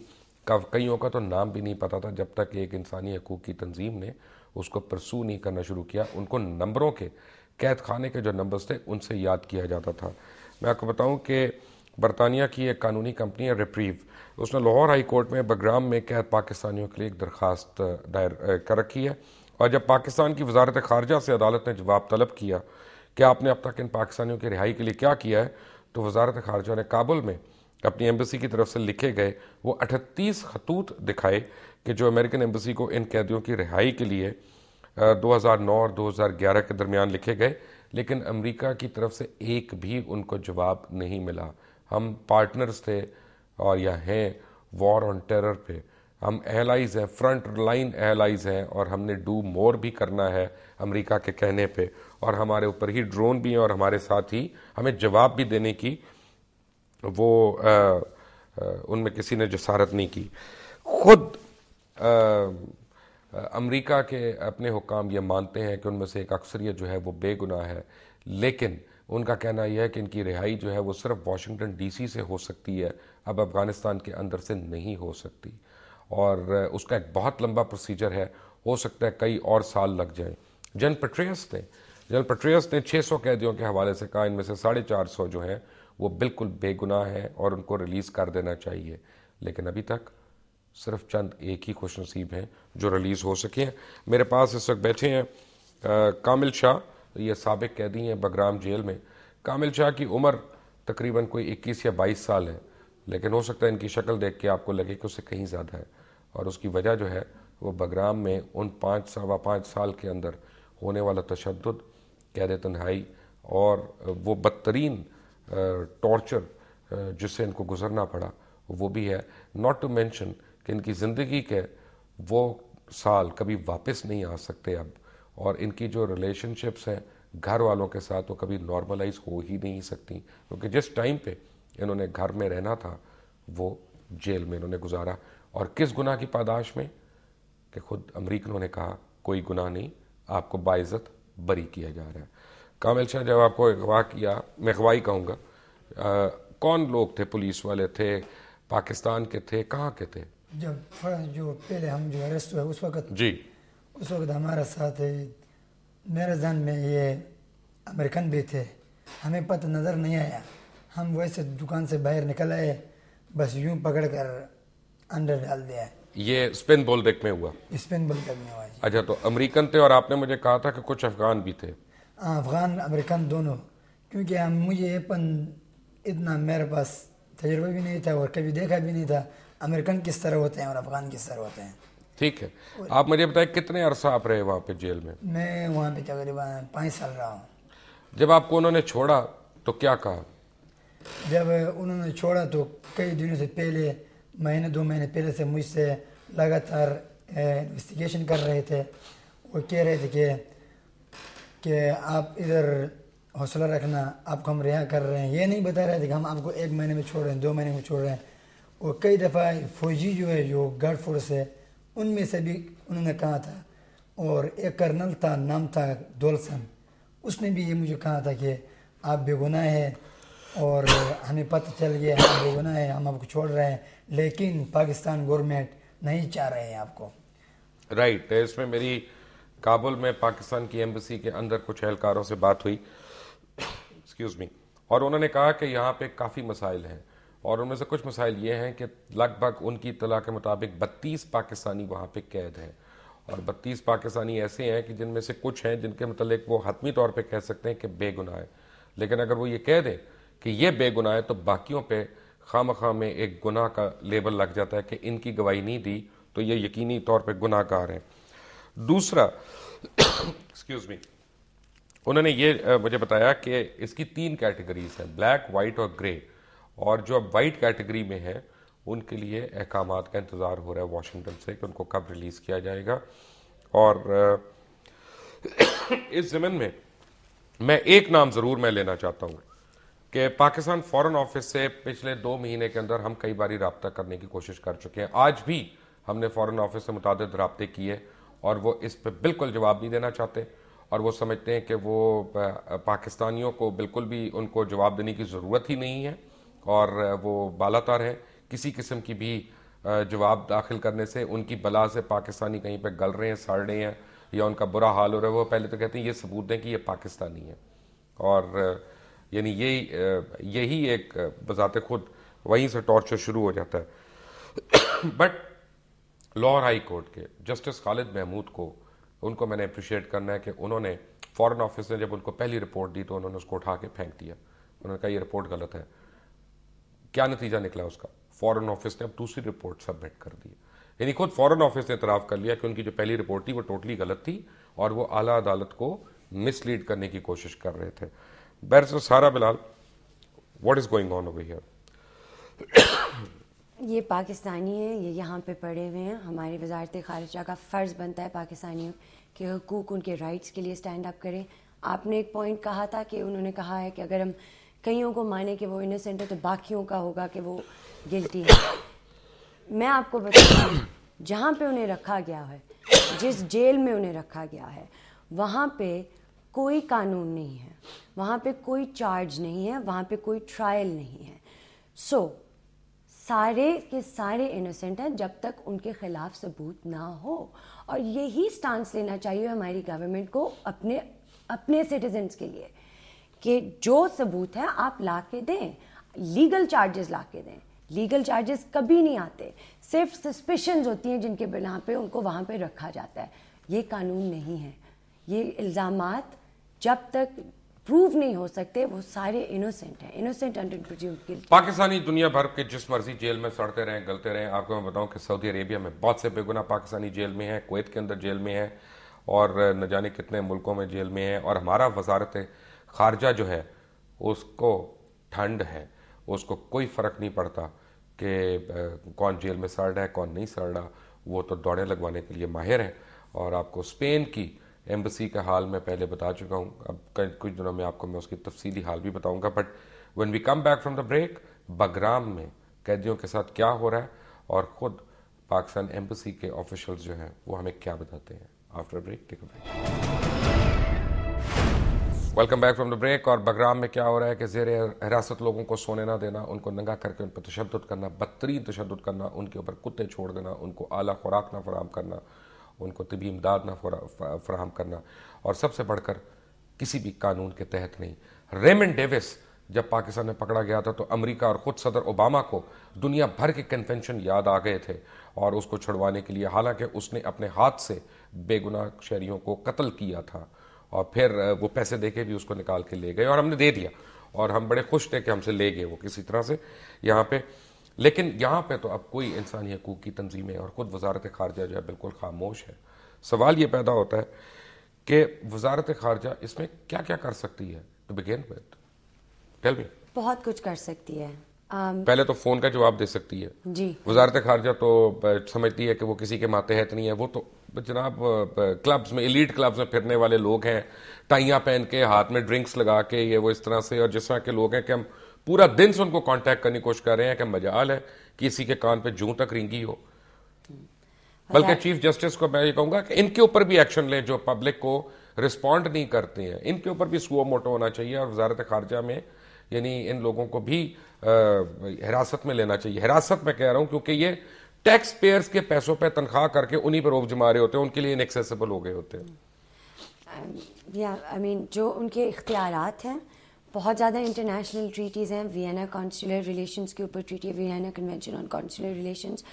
कईयों का तो नाम भी नहीं पता था जब तक एक इंसानी हकूक़ की तंजीम ने उसको प्रसू नहीं करना शुरू किया उनको नंबरों के कैद खाने के जो नंबर्स थे उनसे याद किया जाता था मैं आपको बताऊं कि बरतानिया की एक कानूनी कंपनी है रिप्रीव उसने लाहौर हाई कोर्ट में बग्राम में कैद पाकिस्तानियों के लिए एक दरख्वास्त दायर कर रखी है और जब पाकिस्तान की वजारत खारजा से अदालत ने जवाब तलब किया कि आपने अब तक इन पाकिस्तानियों की रिहाई के लिए क्या किया है तो वजारत खारजा ने काबुल में अपनी एम्बेसी की तरफ से लिखे गए वो अठतीस खतूत दिखाए कि जो अमेरिकन एम्बेसी को इन कैदियों की रिहाई के लिए 2009 और 2011 के दरमियान लिखे गए लेकिन अमेरिका की तरफ से एक भी उनको जवाब नहीं मिला हम पार्टनर्स थे और या हैं वॉर ऑन टेरर पे हम एलाइज हैं फ्रंट लाइन एलाइज हैं और हमने डू मोर भी करना है अमेरिका के कहने पे और हमारे ऊपर ही ड्रोन भी हैं और हमारे साथ ही हमें जवाब भी देने की वो आ, आ, उनमें किसी ने जसारत नहीं की खुद अमरीका के अपने हुकाम ये मानते हैं कि उनमें से एक अक्सरियत जो है वो बेगुनाह है लेकिन उनका कहना यह है कि इनकी रिहाई जो है वो सिर्फ वाशिंगटन डीसी से हो सकती है अब अफ़गानिस्तान के अंदर से नहीं हो सकती और उसका एक बहुत लंबा प्रोसीजर है हो सकता है कई और साल लग जाए जन पट्रेस ने जन पट्रेस ने 600 कैदियों के हवाले से कहा इनमें से साढ़े चार सौ जो हैं वो बिल्कुल बेगुनाह है और उनको रिलीज़ कर देना चाहिए लेकिन अभी तक सिर्फ चंद एक ही खुश नसीब हैं जो रिलीज़ हो सके हैं मेरे पास इस वक्त बैठे हैं कामिल शाह ये सबक कैदी हैं बगराम जेल में कामिल शाह की उम्र तकरीबन कोई 21 या 22 साल है लेकिन हो सकता है इनकी शक्ल देख के आपको लगे कि उससे कहीं ज़्यादा है और उसकी वजह जो है वो बगराम में उन पाँच सवा पाँच साल के अंदर होने वाला तशद कैद तन्हाई और वो बदतरीन टॉर्चर जिससे इनको गुजरना पड़ा वो भी है नॉट टू मैंशन कि इनकी ज़िंदगी के वो साल कभी वापस नहीं आ सकते अब और इनकी जो रिलेशनशिप्स हैं घर वालों के साथ वो कभी नॉर्मलाइज हो ही नहीं सकती क्योंकि जिस टाइम पे इन्होंने घर में रहना था वो जेल में इन्होंने गुजारा और किस गुनाह की पादाश में कि खुद अमरीकनों ने कहा कोई गुनाह नहीं आपको बाइज़त बरी किया जा रहा है कामिल शाह जब आपको अगवा किया मैं अगवाई कहूँगा कौन लोग थे पुलिस वाले थे पाकिस्तान के थे कहाँ के थे जब जो पहले हम जो अरेस्ट हुए उस वक्त जी उस वक्त हमारे साथ मेरे जहन में ये अमेरिकन भी थे हमें पता नज़र नहीं आया हम वैसे दुकान से बाहर निकल आए बस यूं पकड़ कर अंडर डाल दिया ये स्पिन बोल में हुआ स्पिन बोल में हुआ अच्छा तो अमेरिकन थे और आपने मुझे कहा था कि कुछ अफगान भी थे अफ़गान अमेरिकन दोनों क्योंकि हम मुझे अपन पन इतना मेरे पास तजर्बा भी नहीं था और कभी देखा भी नहीं था अमेरिकन किस तरह होते हैं और अफ़गान किस तरह होते हैं ठीक है आप मुझे बताएं कितने अरसा आप रहे वहाँ पे जेल में मैं वहाँ पे तकरीबन पाँच साल रहा हूँ जब आपको उन्होंने छोड़ा तो क्या कहा जब उन्होंने छोड़ा तो कई दिनों से पहले महीने दो महीने पहले से मुझसे लगातार इन्वेस्टिगेशन कर रहे थे वो कह रहे थे कि कि आप इधर हौसला रखना आपको हम रिहा कर रहे हैं ये नहीं बता रहे थे कि हम आपको एक महीने में छोड़ रहे हैं दो महीने में छोड़ रहे हैं और कई दफ़ा फौजी जो है जो गार्ड फोर्स है उनमें से भी उन्होंने कहा था और एक कर्नल था नाम था दोलसन उसने भी ये मुझे कहा था कि आप बेगुनाह है और हमें पता चल गया हम बेगुनाह है हम आपको छोड़ रहे हैं लेकिन पाकिस्तान गवर्नमेंट नहीं चाह रहे हैं आपको राइट right. तो इसमें मेरी काबुल में पाकिस्तान की एम्बेसी के अंदर कुछ एहलकारों से बात हुई एक्सक्यूज़ मी और उन्होंने कहा कि यहाँ पे काफ़ी मसाइल हैं और उनमें से कुछ मसाइल ये हैं कि लगभग उनकी इतला के मुताबिक बत्तीस पाकिस्तानी वहाँ पे कैद हैं और बत्तीस पाकिस्तानी ऐसे हैं कि जिनमें से कुछ हैं जिनके मतलब वो हतमी तौर पर कह सकते हैं कि बेगुनाह है लेकिन अगर वो ये कह दें कि ये बेगुनाह है तो बाकियों पर खाम खां में एक गुनाह का लेबल लग जाता है कि इनकी गवाही नहीं दी तो ये यकीनी तौर पर गुनाहकार हैं दूसरा एक्सक्यूज मी उन्होंने ये मुझे बताया कि इसकी तीन कैटेगरीज हैं ब्लैक वाइट और ग्रे और जो अब वाइट कैटेगरी में है उनके लिए अहकाम का इंतज़ार हो रहा है वाशिंगटन से कि उनको कब रिलीज़ किया जाएगा और इस ज़मीन में मैं एक नाम ज़रूर मैं लेना चाहता हूँ कि पाकिस्तान फॉरेन ऑफिस से पिछले दो महीने के अंदर हम कई बार रबता करने की कोशिश कर चुके हैं आज भी हमने फॉरेन ऑफिस से मुतद रबते किए और वो इस पर बिल्कुल जवाब नहीं देना चाहते और वो समझते हैं कि वो पाकिस्तानियों को बिल्कुल भी उनको जवाब देने की ज़रूरत ही नहीं है और वो तार हैं किसी किस्म की भी जवाब दाखिल करने से उनकी बला से पाकिस्तानी कहीं पर गल रहे हैं सड़ रहे हैं या उनका बुरा हाल हो रहा है वो पहले तो कहते हैं ये सबूत दें कि ये पाकिस्तानी है और यानी यही यही एक बजात खुद वहीं से टॉर्चर शुरू हो जाता है बट लाहौर हाई कोर्ट के जस्टिस खालिद महमूद को उनको मैंने अप्रिशिएट करना है कि उन्होंने फॉरेन ऑफिस ने जब उनको पहली रिपोर्ट दी तो उन्होंने उसको उठा के फेंक दिया उन्होंने कहा ये रिपोर्ट गलत है क्या नतीजा निकला उसका फॉरेन ऑफिस ने अब दूसरी रिपोर्ट सबमिट कर दी यानी खुद फॉरेन ऑफिस ने इतराफ़ कर लिया कि उनकी जो पहली रिपोर्ट थी वो टोटली गलत थी और वो आला अदालत को मिसलीड करने की कोशिश कर रहे थे barrister Sara Bilal what is going on over here ये पाकिस्तानी हैं ये यहाँ पे पड़े हुए हैं हमारी वजारत खारजा का फ़र्ज़ बनता है पाकिस्तानियों के हकूक़ उनके राइट्स के लिए स्टैंड अप करें आपने एक पॉइंट कहा था कि उन्होंने कहा है कि अगर हम कईयों को माने कि वो इनोसेंट है तो बाकियों का होगा कि वो गिल्टी है मैं आपको बताऊँ जहाँ पे उन्हें रखा गया है जिस जेल में उन्हें रखा गया है वहाँ पे कोई कानून नहीं है वहाँ पे कोई चार्ज नहीं है वहाँ पे कोई ट्रायल नहीं है सो so, सारे के सारे इनोसेंट हैं जब तक उनके खिलाफ सबूत ना हो और यही स्टांस लेना चाहिए हमारी गवर्नमेंट को अपने अपने सिटीजन्स के लिए कि जो सबूत है आप ला के दें लीगल चार्जेस ला के दें लीगल चार्जेस कभी नहीं आते सिर्फ सस्पिशंस होती हैं जिनके बिना पे उनको वहाँ पे रखा जाता है ये कानून नहीं है ये इल्ज़ाम जब तक प्रूव नहीं हो सकते वो सारे इनोसेंट हैं इनोसेंट अंडर पाकिस्तानी दुनिया भर के जिस मर्जी जेल में सड़ते रहें गलते रहें आपको मैं बताऊं कि सऊदी अरेबिया में बहुत से बेगुना पाकिस्तानी जेल में हैं कुवैत के अंदर जेल में हैं और न जाने कितने मुल्कों में जेल में हैं और हमारा वजारत खारजा जो है उसको ठंड है उसको कोई फ़र्क नहीं पड़ता कि कौन जेल में सड़ रहा है कौन नहीं सड़ रहा वो तो दौड़े लगवाने के लिए माहिर हैं और आपको स्पेन की एम्बसी का हाल मैं पहले बता चुका हूँ अब कुछ दिनों में आपको मैं उसकी तफसीली हाल भी बताऊँगा but when we come back from the break Bagram में कैदियों के साथ क्या हो रहा है और ख़ुद पाकिस्तान एम्बसी के ऑफिशल जो हैं वो हमें क्या बताते हैं after break take break welcome back from the break और बगराम में क्या हो रहा है कि जेर हिरासत लोगों को सोने ना देना उनको नंगा करके उन पर तशद करना बदतरीन तशद करना उनके ऊपर कुत्ते छोड़ देना उनको आला खुराक ना फराम करना उनको तबी इमदाद ना फ्राहम करना और सबसे बढ़कर किसी भी कानून के तहत नहीं रेमन डेविस जब पाकिस्तान में पकड़ा गया था तो अमेरिका और ख़ुद सदर ओबामा को दुनिया भर के कन्वेंशन याद आ गए थे और उसको छुड़वाने के लिए हालांकि उसने अपने हाथ से बेगुनाह शहरीों को कत्ल किया था और फिर वो पैसे दे के भी उसको निकाल के ले गए और हमने दे दिया और हम बड़े खुश थे कि हमसे ले गए वो किसी तरह से यहाँ पर लेकिन यहाँ पे तो अब कोई इंसानी हकूक़ की तंजीमें और ख़ुद वजारत खारजा जो है बिल्कुल खामोश है सवाल ये पैदा होता है कि वजारत खारजा इसमें क्या क्या कर सकती है to begin with tell me बहुत कुछ कर सकती है Um, पहले तो फोन का जवाब दे सकती है जी वजारत खारजा तो समझती है कि वो किसी के मातेहत नहीं है वो तो जनाब क्लब्स में इलीट क्लब्स में फिरने वाले लोग हैं टाइया पहन के हाथ में ड्रिंक्स लगा के ये वो इस तरह से और जिस तरह के लोग हैं कि हम पूरा दिन से उनको कांटेक्ट करने की कोशिश कर रहे हैं कि मजाल है किसी के कान पे जू तक रिंगी हो बल्कि चीफ जस्टिस को मैं ये कहूंगा कि इनके ऊपर भी एक्शन लें जो पब्लिक को रिस्पॉन्ड नहीं करते हैं इनके ऊपर भी सुओ मोटो होना चाहिए और वजारत खारजा में यानी इन लोगों को भी हिरासत में लेना चाहिए हिरासत में कह रहा हूँ क्योंकि ये टैक्स पेयर्स के पैसों पर तनख्वाह करके उन्हीं पर रोब जमा रहे होते हैं उनके लिए इनएक्सेसिबल हो गए होते हैं या आई मीन जो उनके इख्तियार हैं बहुत ज़्यादा इंटरनेशनल ट्रीटीज़ हैं वियना कॉन्सुलर रिलेशंस के ऊपर ट्रीटी है Vienna convention on consular relations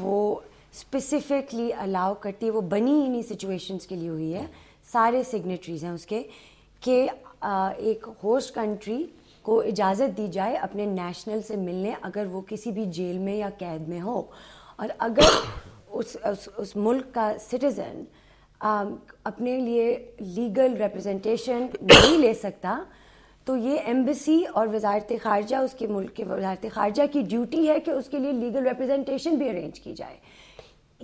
वो स्पेसिफिकली अलाउ करती है वो बनी इन्हीं सिचुएशंस के लिए हुई है सारे सिग्नेटरीज हैं उसके कि एक होस्ट कंट्री को इजाज़त दी जाए अपने नेशनल से मिलने अगर वो किसी भी जेल में या कैद में हो और अगर उस उस, उस मुल्क का सिटीज़न अपने लिए लीगल रिप्रेजेंटेशन नहीं ले सकता तो ये एम्बेसी और वजारत खारजा उसके मुल्क के वजारत खारजा की ड्यूटी है कि उसके लिए लीगल रिप्रेजेंटेशन भी अरेंज की जाए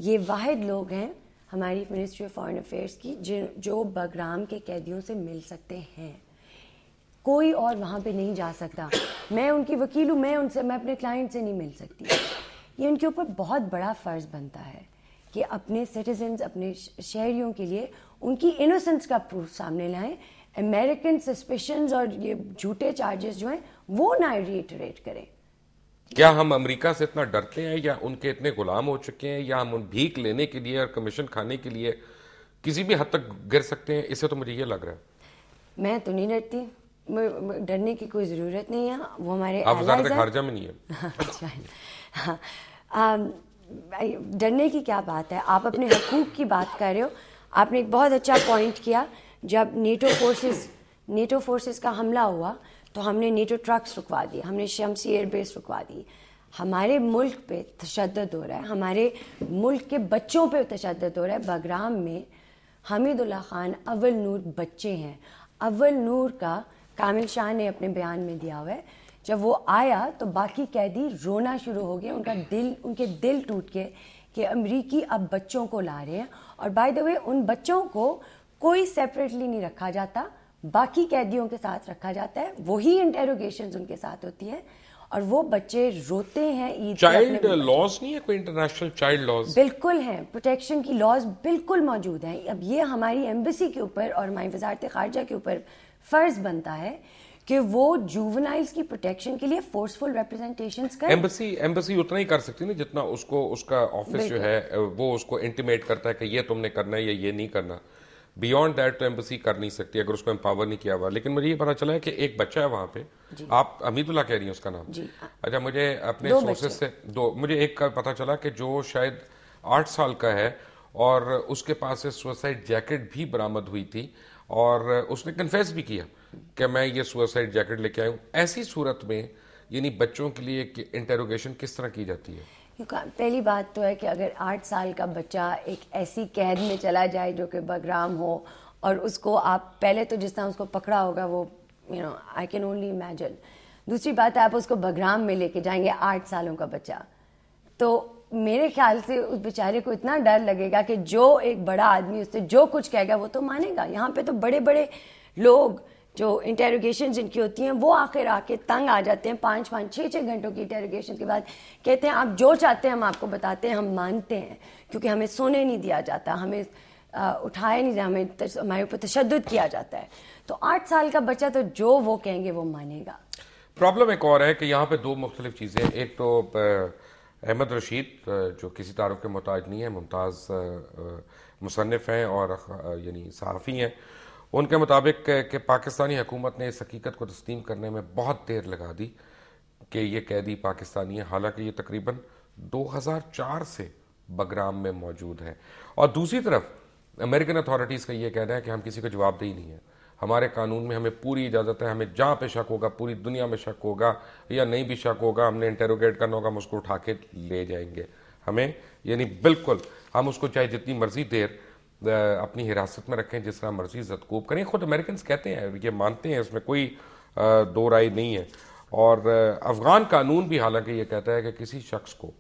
ये वाहिद लोग हैं हमारी मिनिस्ट्री ऑफ फॉरेन अफेयर्स की जो बगराम के कैदियों से मिल सकते हैं कोई और वहाँ पे नहीं जा सकता मैं उनकी वकील हूँ मैं उनसे मैं अपने क्लाइंट से नहीं मिल सकती ये उनके ऊपर बहुत बड़ा फ़र्ज़ बनता है कि अपने सिटीजन्स अपने शहरियों के लिए उनकी इनोसेंस का प्रूफ सामने लाएं अमेरिकन सस्पेशन और ये झूठे चार्जेस जो हैं वो ना रिएटरेट करें क्या हम अमेरिका से इतना डरते हैं या उनके इतने गुलाम हो चुके हैं या हम उन भीख लेने के लिए और कमीशन खाने के लिए किसी भी हद तक गिर सकते हैं इसे तो मुझे ये लग रहा है मैं तो नहीं डरती डरने की कोई ज़रूरत नहीं है वो हमारे खारजा में नहीं है डरने की क्या बात है आप अपने हकूक की बात कर रहे हो आपने एक बहुत अच्छा पॉइंट किया जब नेटो फोर्सेस नेटो फोर्सेस का हमला हुआ तो हमने नेटो ट्रक्स रुकवा दिए हमने शमसी एयरबेस रुकवा दी हमारे मुल्क पे तशद हो रहा है हमारे मुल्क के बच्चों पे तशद हो रहा है बगराम में हमीदुल्ला खान अवल नूर बच्चे हैं अव्वल नूर का कामिल शाह ने अपने बयान में दिया हुआ है जब वो आया तो बाकी कैदी रोना शुरू हो गया उनका दिल उनके दिल टूट गए कि अमरीकी अब बच्चों को ला रहे हैं और बाय द वे उन बच्चों को कोई सेपरेटली नहीं रखा जाता बाकी कैदियों के साथ रखा जाता है वही इंटेरोगेशन उनके साथ होती है और वो बच्चे रोते हैं चाइल्ड लॉज नहीं है कोई इंटरनेशनल चाइल्ड लॉज बिल्कुल है प्रोटेक्शन की लॉज बिल्कुल मौजूद है अब ये हमारी एम्बेसी के ऊपर और हमारी वजारत खारजा के ऊपर फ़र्ज़ बनता है कि वो जूवनाइल्स की प्रोटेक्शन के लिए फोर्सफुल रिप्रेजेंटेशन कर एम्बेसी एम्बेसी उतना ही कर सकती ना जितना उसको उसका ऑफिस जो है वो उसको इंटीमेट करता है कि ये तुमने करना है या ये नहीं करना बियॉन्ड दैट तो एम्बेसी कर नहीं सकती अगर उसको एम्पावर नहीं किया हुआ लेकिन मुझे ये पता चला है कि एक बच्चा है वहाँ पे आप अमीदुल्ला कह रही हैं उसका नाम अच्छा मुझे अपने सोर्सेस से दो मुझे एक का पता चला कि जो शायद आठ साल का है और उसके पास से सुसाइड जैकेट भी बरामद हुई थी और उसने कन्फेस भी किया कि मैं ये सुसाइड जैकेट लेके आया हूँ ऐसी सूरत में यानी बच्चों के लिए इंटेरोगेशन किस तरह की जाती है पहली बात तो है कि अगर आठ साल का बच्चा एक ऐसी कैद में चला जाए जो कि बगराम हो और उसको आप पहले तो जिस तरह उसको पकड़ा होगा वो you know I can only imagine दूसरी बात आप उसको बगराम में लेके जाएंगे आठ सालों का बच्चा तो मेरे ख्याल से उस बेचारे को इतना डर लगेगा कि जो एक बड़ा आदमी उससे जो कुछ कहेगा वो तो मानेगा यहाँ पे तो बड़े बड़े लोग जो इंटेरोगेशन जिनकी होती हैं वो आखिर आके तंग आ जाते हैं पाँच पाँच छः छः घंटों की इंटेरोगेशन के बाद कहते हैं आप जो चाहते हैं हम आपको बताते हैं हम मानते हैं क्योंकि हमें सोने नहीं दिया जाता हमें उठाया नहीं जाता हमें हमारे ऊपर तशद किया जाता है तो आठ साल का बच्चा तो जो वो कहेंगे वो मानेगा प्रॉब्लम एक और है कि यहाँ पे दो मुख्तलिफ चीज़ें एक तो अहमद रशीद जो किसी तारफ़ के मोहताज नहीं है मुमताज़ मुसनफ़ हैं और यानी सहाफ़ी हैं उनके मुताबिक कि पाकिस्तानी हुकूमत ने इस हकीकत को तस्लीम करने में बहुत देर लगा दी कि ये कैदी पाकिस्तानी है हालांकि ये तकरीबन 2004 से बगराम में मौजूद है और दूसरी तरफ अमेरिकन अथॉरिटीज़ का ये कहना है कि हम किसी को जवाबदेही नहीं है हमारे कानून में हमें पूरी इजाज़त है हमें जहाँ पे शक होगा पूरी दुनिया में शक होगा या नहीं भी शक होगा हमने इंटेरोगेट करना होगा हम उसको उठा के ले जाएंगे हमें यानी बिल्कुल हम उसको चाहे जितनी मर्जी देर अपनी हिरासत में रखें जिस तरह मर्जी जदकूब करें खुद अमेरिकन कहते हैं ये मानते हैं इसमें कोई दो राय नहीं है और अफगान कानून भी हालांकि ये कहता है कि किसी शख्स को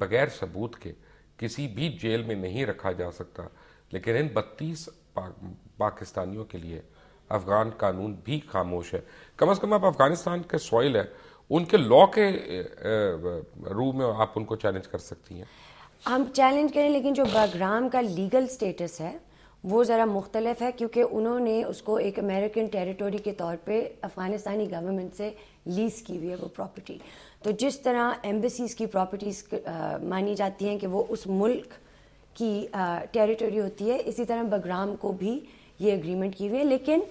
बगैर सबूत के किसी भी जेल में नहीं रखा जा सकता लेकिन इन बत्तीस पा, पाकिस्तानियों के लिए अफगान कानून भी खामोश है कम अज़ कम आप अफगानिस्तान के सॉइल है उनके लॉ के रू में आप उनको चैलेंज कर सकती हैं हम चैलेंज करें लेकिन जो बगराम का लीगल स्टेटस है वो ज़रा मुख्तलफ है क्योंकि उन्होंने उसको एक अमेरिकन टेरिटोरी के तौर पे अफ़गानिस्तानी गवर्नमेंट से लीज़ की हुई है वो प्रॉपर्टी तो जिस तरह एम्बसीज़ की प्रॉपर्टीज़ मानी जाती हैं कि वो उस मुल्क की टेरिटोरी होती है इसी तरह बगराम को भी ये एग्रीमेंट की हुई है लेकिन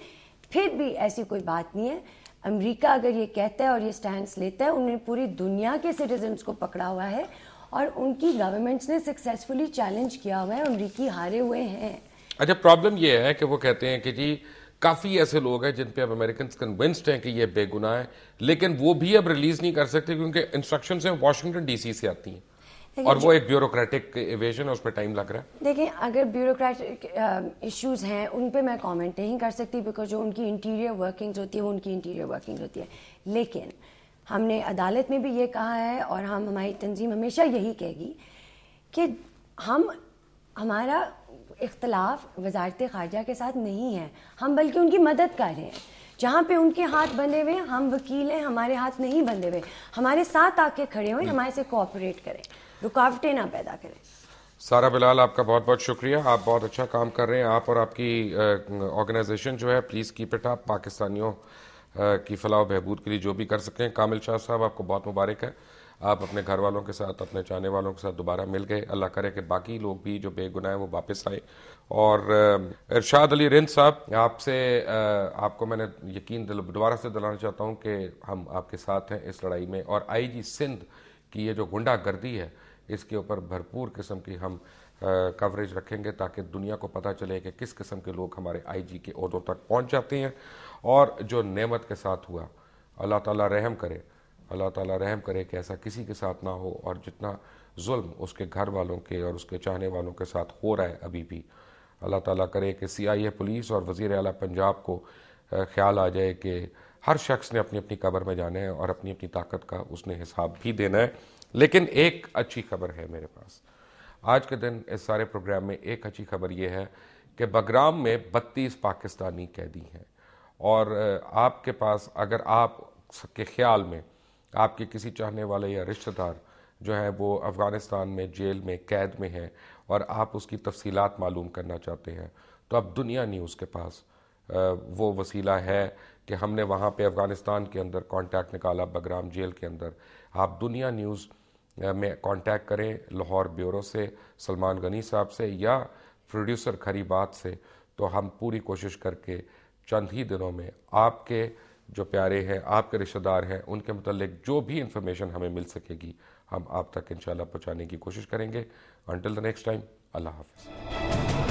फिर भी ऐसी कोई बात नहीं है अमेरिका अगर ये कहता है और ये स्टैंड लेता है उन्होंने पूरी दुनिया के सिटीजन्स को पकड़ा हुआ है और उनकी गवर्नमेंट्स ने सक्सेसफुली चैलेंज किया हुआ है अमरीकी हारे हुए हैं अच्छा प्रॉब्लम ये है कि वो कहते हैं कि जी काफ़ी ऐसे लोग हैं जिन पे अब अमेरिकन कन्विंस्ड हैं कि ये बेगुनाह है लेकिन वो भी अब रिलीज नहीं कर सकते क्योंकि इंस्ट्रक्शन है वाशिंगटन डीसी से आती हैं और वो एक ब्यूरोक्रेटिक इवेजन है उस पर टाइम लग रहा है देखें अगर ब्यूरोक्रेटिक इश्यूज uh, हैं उन पे मैं कमेंट नहीं कर सकती बिकॉज जो उनकी इंटीरियर वर्किंग्स होती है वो उनकी इंटीरियर वर्किंग्स होती है लेकिन हमने अदालत में भी ये कहा है और हम हमारी तंजीम हमेशा यही कहेगी कि हम हमारा इख्तलाफ वजारत खारजा के साथ नहीं है हम बल्कि उनकी मदद कर रहे हैं जहाँ पे उनके हाथ बंधे हुए हम वकील हैं हमारे हाथ नहीं बंधे हुए हमारे साथ आके खड़े हुए हम्म। हमारे से कोऑपरेट करें रुकावटें ना पैदा करें सारा बिलाल आपका बहुत बहुत शुक्रिया आप बहुत अच्छा काम कर रहे हैं आप और आपकी ऑर्गेनाइजेशन जो है प्लीज़ कीप इट आप पाकिस्तानियों की फलाह बहबूद के लिए जो भी कर सकें कामिल शाह साहब आपको बहुत मुबारक है आप अपने घर वालों के साथ अपने चाहने वालों के साथ दोबारा मिल गए अल्लाह करे कि बाकी लोग भी जो बेगुनाह हैं वो वापस आए और इरशाद अली रिंद साहब आपसे आपको मैंने यकीन दिल दोबारा से दिलाना चाहता हूँ कि हम आपके साथ हैं इस लड़ाई में और आई जी सिंध की ये जो गुंडागर्दी है इसके ऊपर भरपूर किस्म की हम कवरेज रखेंगे ताकि दुनिया को पता चले कि किस किस्म के लोग हमारे आई के अहदों तक पहुँच जाते हैं और जो नेमत के साथ हुआ अल्लाह ताला रहम करे अल्लाह ताला रहम करे कि ऐसा किसी के साथ ना हो और जितना जुल्म उसके घर वालों के और उसके चाहने वालों के साथ हो रहा है अभी भी अल्लाह ताला करे कि सी आई ए पुलिस और वज़ी अला पंजाब को ख्याल आ जाए कि हर शख्स ने अपनी अपनी कबर में जाना है और अपनी अपनी ताकत का उसने हिसाब भी देना है लेकिन एक अच्छी खबर है मेरे पास आज के दिन इस सारे प्रोग्राम में एक अच्छी खबर यह है कि बगराम में बत्तीस पाकिस्तानी कैदी हैं और आपके पास अगर आप के ख्याल में आपके किसी चाहने वाले या रिश्तेदार जो है वो अफ़गानिस्तान में जेल में कैद में है और आप उसकी तफसीलात मालूम करना चाहते हैं तो अब दुनिया न्यूज़ के पास वो वसीला है कि हमने वहाँ पे अफ़गानिस्तान के अंदर कांटेक्ट निकाला बगराम जेल के अंदर आप दुनिया न्यूज़ में कांटेक्ट करें लाहौर ब्यूरो से सलमान गनी साहब से या प्रोड्यूसर खरी बात से तो हम पूरी कोशिश करके चंद ही दिनों में आपके जो प्यारे हैं आपके रिश्तेदार हैं उनके मतलब जो भी इंफॉर्मेशन हमें मिल सकेगी हम आप तक इंशाल्लाह पहुंचाने की कोशिश करेंगे अंटिल द नेक्स्ट टाइम अल्लाह हाफिज़